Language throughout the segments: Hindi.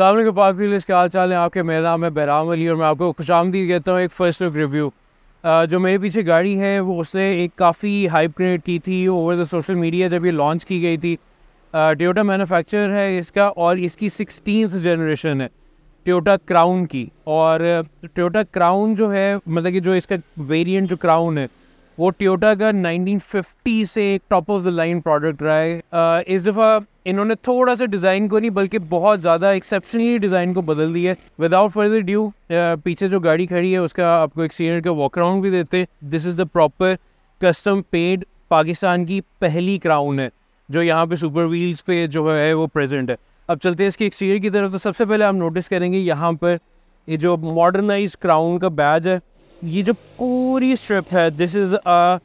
सामने के पाक प्लेस के हाल चाल हैं आपके मेरा नाम है बहराम अली और मैं आपको खुश आमदी कहता हूँ एक फर्स्ट लुक रिव्यू जो मेरे पीछे गाड़ी है वो उसने एक काफ़ी हाइप क्रिएट की थी ओवर द सोशल मीडिया जब ये लॉन्च की गई थी टोटा मैनुफैक्चर है इसका और इसकी सिक्सटीन जनरेशन है टोटा क्राउन की और टोटा क्राउन जो है मतलब कि जो इसका वेरियंट जो क्राउन है वो टोयोटा का 1950 से एक top of the line product रहा है uh, इस दफ़ा इन्होंने थोड़ा सा डिज़ाइन को नहीं बल्कि बहुत ज़्यादा एक्सेप्शनली डिज़ाइन को बदल दिया विदाउट फर्दर ड्यू पीछे जो गाड़ी खड़ी है उसका आपको एक सीनियर का वॉक अराउंड भी देते this is the proper custom paid Pakistan की पहली क्राउन है जो यहाँ पे सुपर व्हील्स पे जो है वो प्रेजेंट है अब चलते हैं इसके एक्सटीरियर की तरफ तो सबसे पहले आप नोटिस करेंगे यहाँ पर ये जो मॉडर्नाइज क्राउन का बैज है ये जो पूरी स्ट्रिप है दिस इज़ अ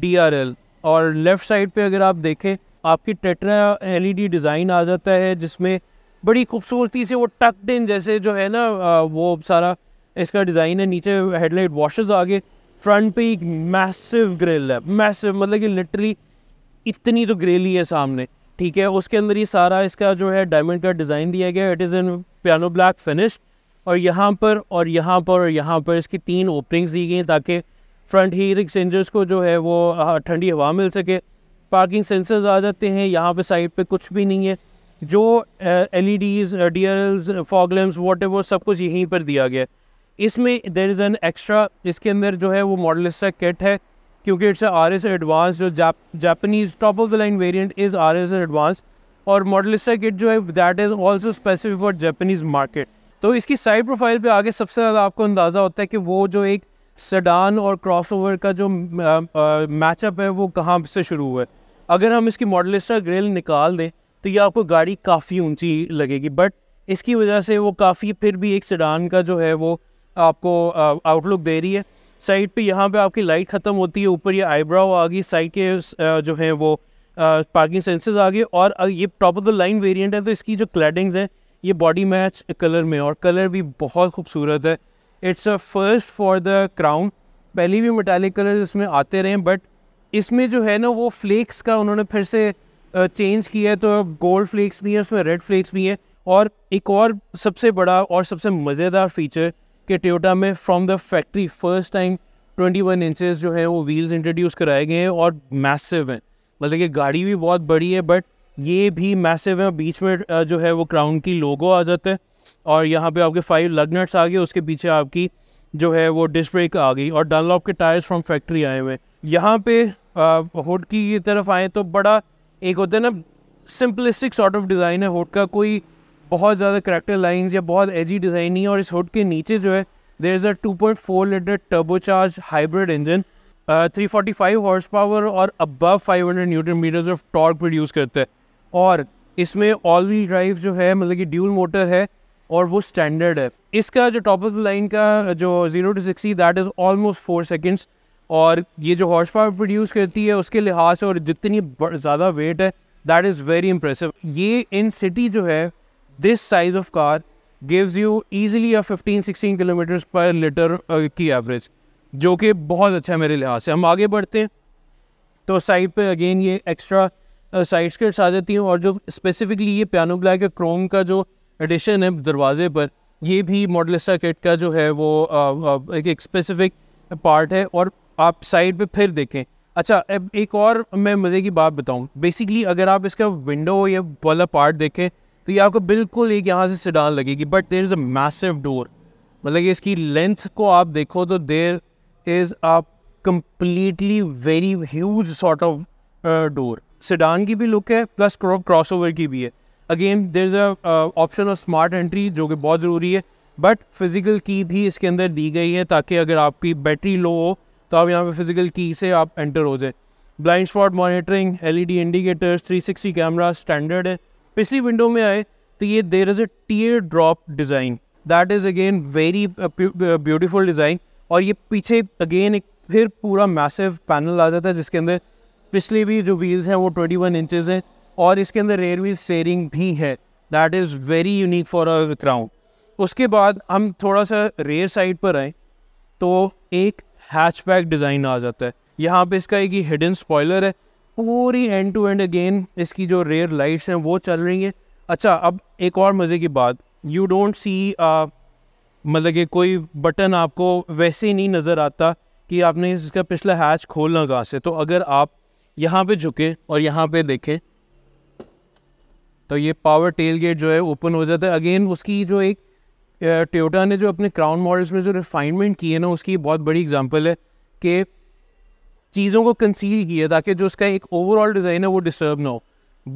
डी और लेफ़्ट साइड पे अगर आप देखें आपकी टेटरा एलईडी डिज़ाइन आ जाता है जिसमें बड़ी खूबसूरती से वो टक्ड इन जैसे जो है ना वो सारा इसका डिज़ाइन है नीचे हेडलाइट वॉशेज आगे फ्रंट पे एक मैसिव ग्रिल है मैसिव मतलब कि लिटरली इतनी तो ग्रिल ही है सामने ठीक है उसके अंदर ये सारा इसका जो है डायमंड का डिज़ाइन दिया गया it is in piano black finished और यहाँ पर और यहाँ पर और यहाँ पर इसकी तीन ओपनिंग्स दी गई ताकि फ्रंट हीट एक्सचेंजर्स को जो है वो ठंडी हवा मिल सके पार्किंग सेंसर्स आ जाते हैं यहाँ पे साइड पे कुछ भी नहीं है जो L E Ds D R Ls fog lamps what एवर सब कुछ यहीं पर दिया गया है इसमें देर इज़ एन एक्स्ट्रा इसके अंदर जो है वो मॉडल किट है क्योंकि इट्स आर एस एडवांस जो Japanese top of the line variant is R S advance और मॉडल किट जो है that is also specific for Japanese market तो इसकी साइड प्रोफाइल पे आगे सबसे ज़्यादा आपको अंदाज़ा होता है कि वो जो एक सडान और क्रॉसओवर का जो मैचअप है वो कहाँ से शुरू हुआ है अगर हम इसकी मॉडलिस्टर ग्रिल निकाल दें तो ये आपको गाड़ी काफ़ी ऊंची लगेगी बट इसकी वजह से वो काफ़ी फिर भी एक सडान का जो है वो आपको आउटलुक दे रही है साइड पे यहाँ पे आपकी लाइट ख़त्म होती है ऊपर ये आईब्राउ आ गई साइड के जो है वो पार्किंग सेंसेस आ गए और ये top of the line variant है तो इसकी जो क्लैडिंग्स हैं ये बॉडी मैच कलर में और कलर भी बहुत खूबसूरत है it's a first for the crown पहले भी मेटालिक कलर इसमें आते रहे बट इसमें जो है ना वो फ्लेक्स का उन्होंने फिर से चेंज किया है तो गोल्ड फ्लेक्स भी है उसमें रेड फ्लेक्स भी है और एक और सबसे बड़ा और सबसे मज़ेदार फीचर कि टोटा में from the factory first time 21 inches जो है वो व्हील्स इंट्रोड्यूस कराए गए हैं और मैसिव हैं मतलब कि गाड़ी भी बहुत बड़ी है बट ये भी मैसेव है बीच में जो है वो क्राउन की लोगो आ जाते हैं और यहाँ पे आपके फाइव लगनेट्स आ गए उसके पीछे आपकी जो है वो डिस्क ब्रेक आ गई और डनलॉप के टायर्स फ्रॉम फैक्ट्री आए हुए यहाँ पे होड की तरफ आए तो बड़ा एक होता है ना सिंपलिस्टिक सॉर्ट ऑफ डिज़ाइन है होड का कोई बहुत ज़्यादा करेक्टर लाइन या बहुत एजी डिज़ाइन नहीं है और इस होड के नीचे जो है there is a four litre turbocharge hybrid engine three five horsepower और above five hundred metres of torque produce करते हैं और इसमें ऑल व्हील ड्राइव जो है मतलब कि ड्यूल मोटर है और वो स्टैंडर्ड है इसका जो टॉप ऑफ द लाइन का जो zero to sixty that is almost four seconds और ये जो हॉर्स पावर प्रोड्यूस करती है उसके लिहाज से और जितनी ज़्यादा वेट है दैट इज़ वेरी इंप्रेसिव ये इन सिटी जो है this size of car gives you easily a fifteen sixteen kilometres per litre की एवरेज जो कि बहुत अच्छा है मेरे लिहाज से हम आगे बढ़ते हैं तो साइड पे अगेन ये एक्स्ट्रा साइड स्कर्ट्स आ जाती हैं और जो स्पेसिफिकली ये पियानो ब्लैक या क्रोम का जो एडिशन है दरवाजे पर ये भी मॉडलिस्टा किट का जो है वो आ, आ, एक, एक स्पेसिफिक पार्ट है और आप साइड पे फिर देखें अच्छा अब एक और मैं मज़े की बात बताऊं बेसिकली अगर आप इसका विंडो या वाला पार्ट देखें तो ये आपको बिल्कुल एक यहाँ से सिडान लगेगी but there is a massive door मतलब कि इसकी लेंथ को आप देखो तो देर इज़ आप completely very huge sort of door sedan की भी लुक है प्लस क्रॉस ओवर की भी है again there is option of smart entry जो कि बहुत ज़रूरी है बट फिज़िकल की भी इसके अंदर दी गई है ताकि अगर आपकी बैटरी लो हो तो आप यहाँ पे फिज़िकल की से आप एंटर हो जाए blind spot monitoring LED indicators 360 camera standard है पिछली विंडो में आए तो ये there is a tear drop design that is again very beautiful design और ये पीछे अगेन एक फिर पूरा मैसिव पैनल आ जाता है जिसके अंदर पिछली भी जो व्हील्स हैं वो ट्वेंटी वन इंचज़ हैं और इसके अंदर रेयर व्हील स्टेयरिंग भी है that is very unique for a crown उसके बाद हम थोड़ा सा रेयर साइड पर आए तो एक हैचबैक डिज़ाइन आ जाता है यहाँ पे इसका एक ही हिडन स्पॉयलर है पूरी एंड टू एंड अगेन इसकी जो रेयर लाइट्स हैं वो चल रही हैं अच्छा अब एक और मज़े की बात यू डोंट सी मतलब कि कोई बटन आपको वैसे ही नहीं नज़र आता कि आपने इसका पिछला हैच खोलना कहाँ से तो अगर आप यहाँ पे झुके और यहाँ पे देखे तो ये पावर टेल गेट जो है ओपन हो जाता है अगेन उसकी जो एक टोटा ने जो अपने क्राउन मॉडल्स में जो रिफाइनमेंट की है ना उसकी बहुत बड़ी एग्जांपल है कि चीज़ों को कंसील किया ताकि जो उसका एक ओवरऑल डिज़ाइन है वो डिस्टर्ब ना हो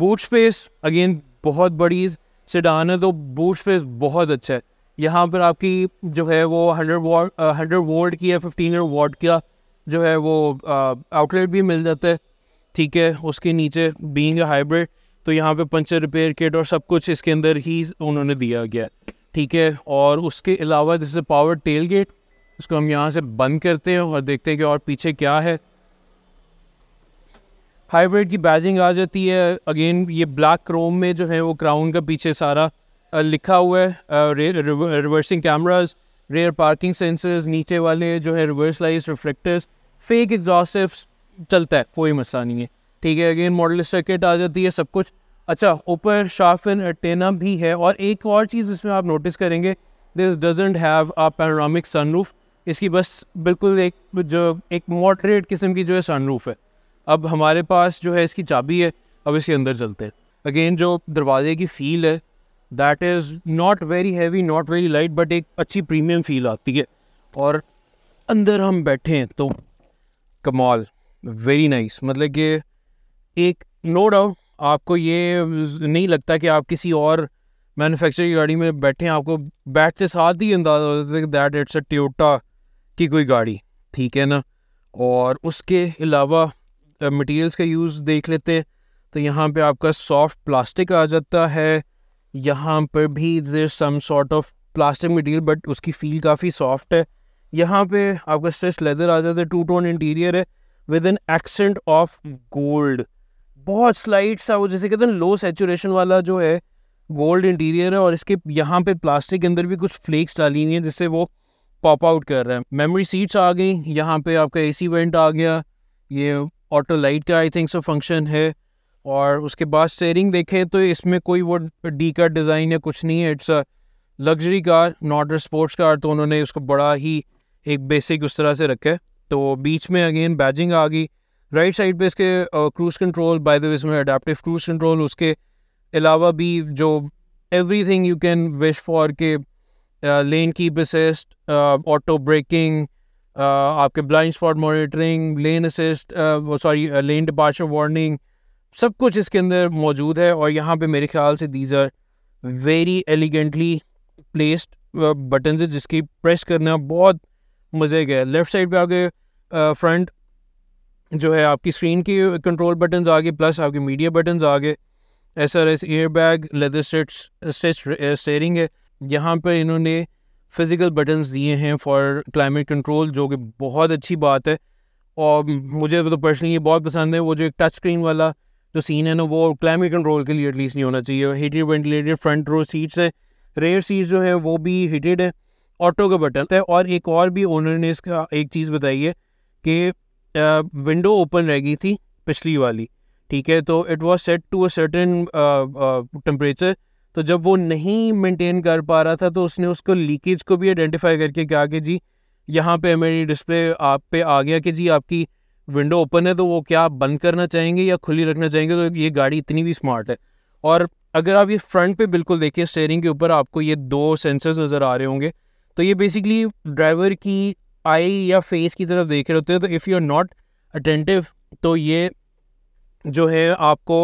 बूट स्पेस अगेन बहुत बड़ी सिडान है तो बूट स्पेस बहुत अच्छा है यहाँ पर आपकी जो है वो हंड्रेड वॉट हंड्रेड वोल्ट की या फिफ्टीन हंड्रेड वॉट का जो है वो आउटलेट भी मिल जाता है ठीक है उसके नीचे बींग हाइब्रिड तो यहाँ पे पंचर रिपेयर किट और सब कुछ इसके अंदर ही उन्होंने दिया गया ठीक है और उसके अलावा जैसे पावर टेल गेट इसको हम यहाँ से बंद करते हैं और देखते हैं कि और पीछे क्या है हाइब्रिड की बैजिंग आ जाती है अगेन ये ब्लैक क्रोम में जो है वो क्राउन का पीछे सारा लिखा हुआ है reversing cameras rear parking sensors नीचे वाले जो है reverse lights reflectors fake exhaust tips चलता है कोई मसला नहीं है ठीक है अगेन मॉडल सर्किट आ जाती है सब कुछ अच्छा ऊपर शार्फिन अटेना भी है और एक और चीज़ इसमें आप नोटिस करेंगे this doesn't have a panoramic sunroof इसकी बस बिल्कुल एक जो एक मॉडरेट किस्म की जो है सनरूफ है अब हमारे पास जो है इसकी चाबी है अब इसके अंदर चलते हैं अगेन जो दरवाजे की फील है that is not very heavy not very light but एक अच्छी प्रीमियम फील आती है और अंदर हम बैठे हैं तो कमाल वेरी नाइस मतलब कि एक नो डाउट आपको ये नहीं लगता कि आप किसी और मैन्युफैक्चर की गाड़ी में बैठे आपको बैठते साथ ही अंदाजा हो जाता है दैट इट्स अ ट्योटा की कोई गाड़ी ठीक है ना और उसके अलावा मटेरियल्स का यूज़ देख लेते हैं तो यहाँ पे आपका सॉफ्ट प्लास्टिक आ जाता है यहाँ पर भी there some sort of plastic material but उसकी फील काफ़ी सॉफ्ट है यहाँ पे आपका स्ट्रेस लेदर आ जाता है टू टोन इंटीरियर है with an accent of gold बहुत स्लाइट सा वो जैसे कहते हैं लो सेचुरेशन वाला जो है गोल्ड इंटीरियर है और इसके यहाँ पे प्लास्टिक के अंदर भी कुछ फ्लेक्स डाली हुई हैं जिससे वो पॉप आउट कर रहा है मेमोरी सीट्स आ गई यहाँ पे आपका ए सी वेंट आ गया ये ऑटो लाइट का आई थिंक सो फंक्शन है और उसके बाद स्टेयरिंग देखें तो इसमें कोई वो डी का डिज़ाइन या कुछ नहीं है it's a luxury car not a sports car तो उन्होंने उसको बड़ा ही एक बेसिक उस तरह से रखा है तो बीच में अगेन बैजिंग आ गई राइट साइड पे इसके cruise control by the way इसमें अडेप्टिव क्रूज कंट्रोल उसके अलावा भी जो everything you can wish for के lane keep assist auto braking आपके blind spot monitoring lane assist sorry lane departure warning सब कुछ इसके अंदर मौजूद है और यहाँ पे मेरे ख्याल से these are very elegantly placed button है जिसकी प्रेस करना बहुत मज़े गए लेफ्ट साइड पे आगे फ्रंट जो है आपकी स्क्रीन की कंट्रोल बटन्स आ गए प्लस आपके मीडिया बटन्स आ गए S R S air bag leather stitch steering है यहाँ पर इन्होंने फिज़िकल बटन्स दिए हैं फॉर क्लाइमेट कंट्रोल जो कि बहुत अच्छी बात है और मुझे तो पर्सनली ये बहुत पसंद है वो जो एक टच स्क्रीन वाला जो सीन है ना वो क्लाइमेट कंट्रोल के लिए एटलीस्ट नहीं होना चाहिए heated ventilated front row seats हैं रेयर सीट्स जो है वो भी हीटेड है ऑटो का बटन है और एक और भी ओनर ने इसका एक चीज़ बताई है कि विंडो ओपन रह गई थी पिछली वाली ठीक है तो it was set to a certain temperature तो जब वो नहीं मेंटेन कर पा रहा था तो उसने उसको लीकेज को भी आइडेंटिफाई करके कहा कि जी यहाँ पे मेरी डिस्प्ले आप पे आ गया कि जी आपकी विंडो ओपन है तो वो क्या बंद करना चाहेंगे या खुली रखना चाहेंगे तो ये गाड़ी इतनी भी स्मार्ट है और अगर आप ये फ्रंट पे बिल्कुल देखिए स्टेयरिंग के ऊपर आपको ये दो सेंसर्स नज़र आ रहे होंगे तो ये बेसिकली ड्राइवर की आई या फेस की तरफ देख रहे होते हैं तो if you are not attentive तो ये जो है आपको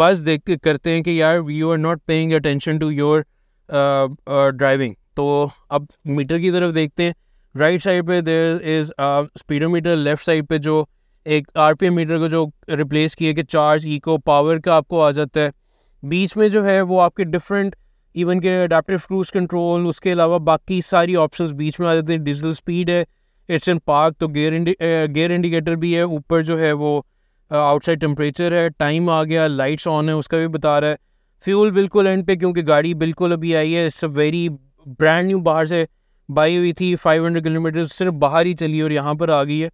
बस देख करते हैं कि यार you are not paying attention to your driving तो अब मीटर की तरफ देखते हैं राइट साइड पे there is speedometer left side पे जो एक एम मीटर को जो रिप्लेस किया कि चार्ज इको पावर का आपको आ जाता है बीच में जो है वो आपके डिफरेंट इवन के अडाप्टिव क्रूज कंट्रोल उसके अलावा बाकी सारी ऑप्शन बीच में आ जाते हैं डिजिटल स्पीड है इट्स एन पार्क तो गेयर इंडि गेयर इंडिकेटर भी है ऊपर जो है वो आउटसाइड टेम्परेचर है टाइम आ गया लाइट्स ऑन है उसका भी बता रहा है फ्यूल बिल्कुल एंड पे क्योंकि गाड़ी बिल्कुल अभी आई है it's a very brand new बाहर से बाई हुई थी 500 किलोमीटर सिर्फ बाहर ही चली और यहाँ पर आ गई है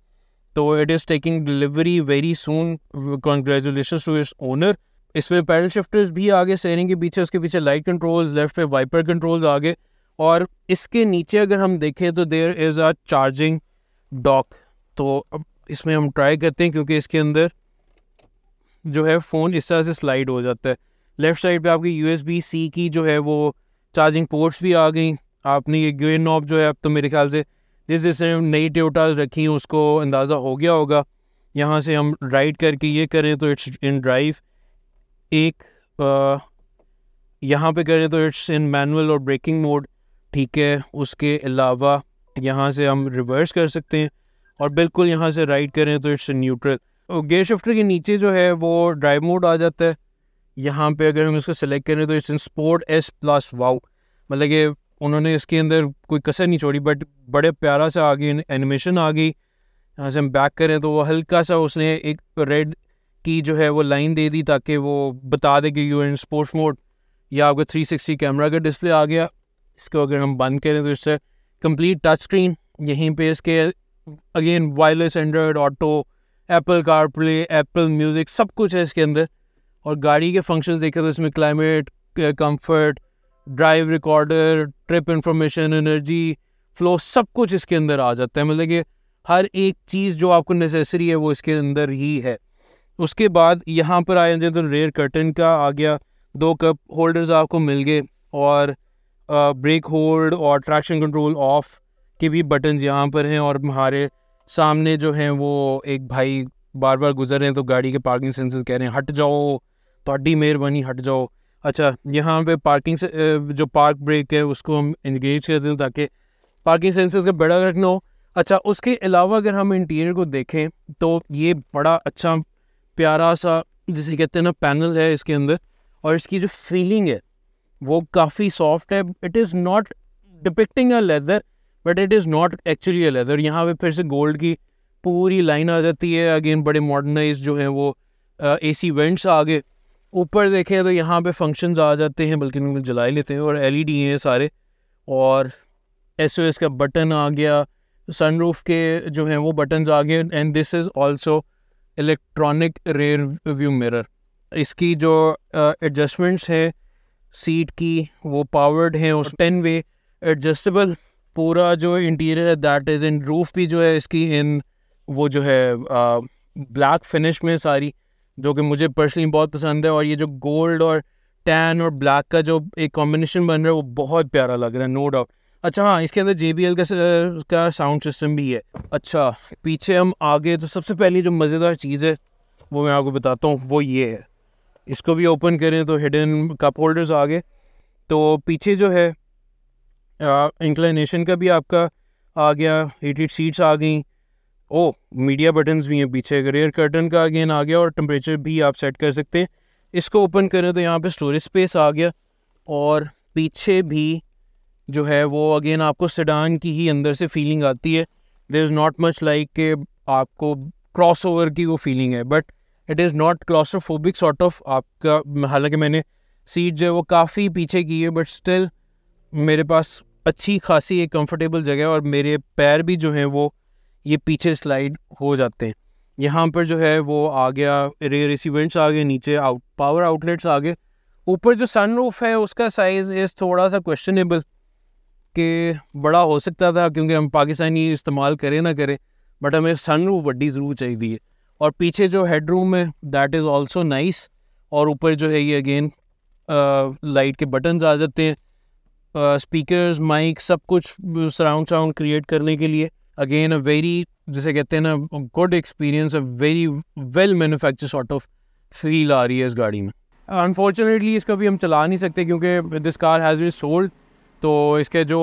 तो it is taking delivery very soon congratulation to its owner इसमें पैडल शिफ्टर्स भी आगे सेरिंग के पीछे उसके पीछे लाइट कंट्रोल्स लेफ्ट पे वाइपर कंट्रोल्स आगे और इसके नीचे अगर हम देखें तो there is a charging dock तो अब इसमें हम ट्राई करते हैं क्योंकि इसके अंदर जो है फ़ोन इस तरह से स्लाइड हो जाता है लेफ़्ट साइड पे आपकी यू सी की जो है वो चार्जिंग पोर्ट्स भी आ गई आपने ये गियर नॉब जो है अब तो मेरे ख्याल से जिस जैसे नई ट्योटाज रखी हैं उसको अंदाज़ा हो गया होगा यहाँ से हम राइड करके ये करें तो इट्स इन ड्राइव एक यहाँ पे करें तो इट्स इन मैनुअल और ब्रेकिंग मोड ठीक है उसके अलावा यहाँ से हम रिवर्स कर सकते हैं और बिल्कुल यहाँ से राइट करें तो इट्स न्यूट्रल और गेयर शिफ्टर के नीचे जो है वो ड्राइव मोड आ जाता है यहाँ पे अगर हम इसको सेलेक्ट करें तो it's in sport S plus wow मतलब कि उन्होंने इसके अंदर कोई कसर नहीं छोड़ी बट बड़े प्यारा सा आ गई एनिमेशन आ गई यहाँ से हम बैक करें तो वो हल्का सा उसने एक रेड की जो है वो लाइन दे दी ताकि वो बता दे कि यू इन स्पोर्ट्स मोड या आपका 360 कैमरा का डिस्प्ले आ गया इसको अगर हम बंद करें तो इससे कंप्लीट टच स्क्रीन यहीं पे इसके again wireless Android auto Apple car play Apple music सब कुछ है इसके अंदर और गाड़ी के फंक्शंस देखें तो इसमें climate comfort drive recorder trip information energy flow सब कुछ इसके अंदर आ जाता है मतलब कि हर एक चीज़ जो आपको नेसेसरी है वो इसके अंदर ही है उसके बाद यहाँ पर आए जाए तो रेयर कर्टन का आ गया दो कप होल्डर्स आपको मिल गए और ब्रेक होल्ड और ट्रैक्शन कंट्रोल ऑफ के भी बटन्स यहाँ पर हैं और हमारे सामने जो हैं वो एक भाई बार बार गुजर रहे हैं तो गाड़ी के पार्किंग सेंसर कह रहे हैं हट जाओ थोड़ी मेहरबानी हट जाओ अच्छा यहाँ पे पार्किंग से जो पार्क ब्रेक है उसको हम इंगेज कर दें ताकि पार्किंग सेंसर्स का बड़ा रखना हो अच्छा उसके अलावा अगर हम इंटीरियर को देखें तो ये बड़ा अच्छा प्यारा सा जिसे कहते हैं ना पैनल है इसके अंदर और इसकी जो फीलिंग है वो काफ़ी सॉफ्ट है it is not depicting a leather but it is not actually a leather यहाँ पे फिर से गोल्ड की पूरी लाइन आ जाती है अगेन बड़े मॉडर्नाइज जो हैं वो ए सी वेंट्स आ गए ऊपर देखें तो यहाँ पे फंक्शंस आ जाते हैं बल्कि उनको जलाए लेते हैं और एल e हैं सारे और एस का बटन आ गया सनरूफ के जो हैं वो बटन्स आ गए and this is also electronic rear view mirror इसकी जो एडजस्टमेंट्स है सीट की वो पावर्ड है उस टेन वे एडजस्टेबल पूरा जो इंटीरियर है दैट इज़ इन रूफ भी जो है इसकी इन वो जो है ब्लैक फिनिश में सारी जो कि मुझे पर्सनली बहुत पसंद है और ये जो गोल्ड और टैन और ब्लैक का जो एक कॉम्बिनेशन बन रहा है वो बहुत प्यारा लग रहा है नो डाउट अच्छा हाँ इसके अंदर जे बी का का साउंड सिस्टम भी है अच्छा पीछे हम आगे तो सबसे पहली जो मज़ेदार चीज़ है वो मैं आपको बताता हूँ वो ये है इसको भी ओपन करें तो हिडन कप होल्डर्स आगे तो पीछे जो है इंक्लाइनेशन का भी आपका आ गया हीटेड सीट्स आ गई ओ मीडिया बटन्स भी हैं पीछे रेयर कर्टन का अगेन आ गया और टम्परेचर भी आप सेट कर सकते हैं इसको ओपन करें तो यहाँ पे स्टोरेज स्पेस आ गया और पीछे भी जो है वो अगेन आपको सेडान की ही अंदर से फीलिंग आती है there is not much like के आपको क्रॉस ओवर की वो फीलिंग है but it is not claustrophobic sort of आपका हालांकि मैंने सीट जो है वो काफ़ी पीछे की है बट स्टिल मेरे पास अच्छी खासी एक कंफर्टेबल जगह है और मेरे पैर भी जो हैं वो ये पीछे स्लाइड हो जाते हैं यहाँ पर जो है वो आ गया रे रिसीवेंट्स आ गए नीचे आउट पावर आउटलेट्स आ गए ऊपर जो सनरूफ है उसका साइज़ इज़ थोड़ा सा क्वेश्चनेबल के बड़ा हो सकता था क्योंकि हम पाकिस्तानी इस्तेमाल करें ना करें बट हमें सन रूफ बड्डी ज़रूर चाहिए है और पीछे जो हेड रूम है दैट इज़ ऑल्सो नाइस और ऊपर जो है ये अगेन लाइट के बटन्स आ जाते हैं स्पीकर्स माइक सब कुछ सराउंड साउंड क्रिएट करने के लिए अगेन अ वेरी जैसे कहते हैं ना good experience a very well manufacture sort of feel आ रही है इस गाड़ी में अनफॉर्चुनेटली इसको भी हम चला नहीं सकते क्योंकि this car has been sold तो इसके जो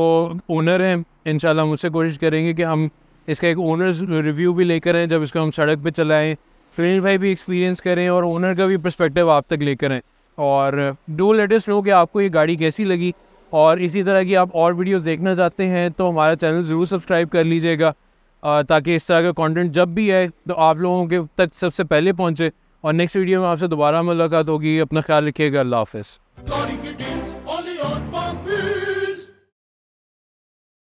ओनर हैं इन उससे कोशिश करेंगे कि हम इसका एक ओनर्स रिव्यू भी लेकर आएँ जब इसको हम सड़क पर चलाएँ फ्रेंड भाई भी एक्सपीरियंस करें और ओनर का भी पर्सपेक्टिव आप तक लेकर आएँ और डू लेटेस्ट नो कि आपको ये गाड़ी कैसी लगी और इसी तरह की आप और वीडियोस देखना चाहते हैं तो हमारा चैनल ज़रूर सब्सक्राइब कर लीजिएगा ताकि इस तरह का कंटेंट जब भी आए तो आप लोगों के तक सबसे पहले पहुंचे और नेक्स्ट वीडियो में आपसे दोबारा मुलाकात होगी अपना ख्याल रखिएगा अल्लाह हाफ